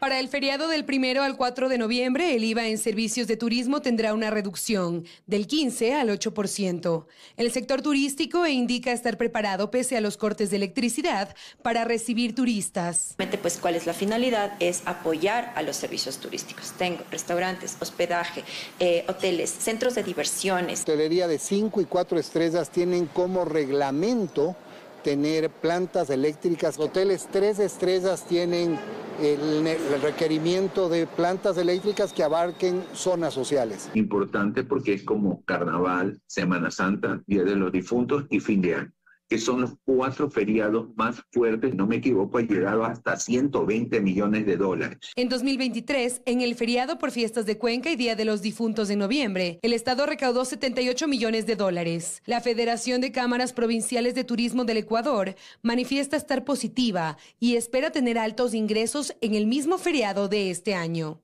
Para el feriado del primero al 4 de noviembre, el IVA en servicios de turismo tendrá una reducción del 15 al 8%. El sector turístico indica estar preparado pese a los cortes de electricidad para recibir turistas. Pues cuál es la finalidad es apoyar a los servicios turísticos. Tengo restaurantes, hospedaje, eh, hoteles, centros de diversiones. Hotelería de 5 y cuatro estrellas tienen como reglamento tener plantas eléctricas. Hoteles tres estrellas tienen el, requerimiento de plantas eléctricas que abarquen zonas sociales. Importante porque es como carnaval, Semana Santa, Día de los Difuntos y fin de año que son los cuatro feriados más fuertes, no me equivoco, ha llegado hasta 120 millones de dólares. En 2023, en el feriado por fiestas de Cuenca y Día de los Difuntos de noviembre, el Estado recaudó 78 millones de dólares. La Federación de Cámaras Provinciales de Turismo del Ecuador manifiesta estar positiva y espera tener altos ingresos en el mismo feriado de este año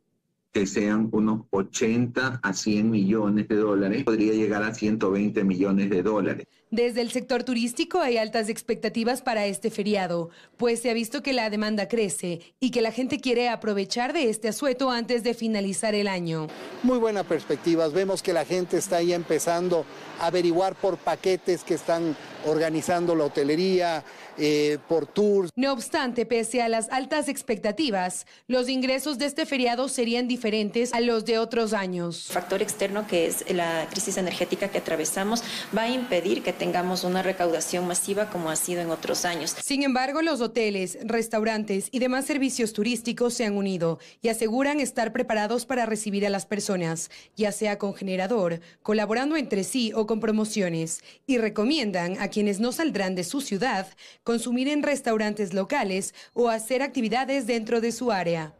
que sean unos 80 a 100 millones de dólares, podría llegar a 120 millones de dólares. Desde el sector turístico hay altas expectativas para este feriado, pues se ha visto que la demanda crece y que la gente quiere aprovechar de este asueto antes de finalizar el año. Muy buenas perspectivas, vemos que la gente está ahí empezando a averiguar por paquetes que están organizando la hotelería, eh, por tours. No obstante, pese a las altas expectativas, los ingresos de este feriado serían diferentes a los de otros años. El factor externo, que es la crisis energética que atravesamos, va a impedir que tengamos una recaudación masiva como ha sido en otros años. Sin embargo, los hoteles, restaurantes y demás servicios turísticos se han unido y aseguran estar preparados para recibir a las personas, ya sea con generador, colaborando entre sí o con promociones, y recomiendan a quienes no saldrán de su ciudad, consumir en restaurantes locales o hacer actividades dentro de su área.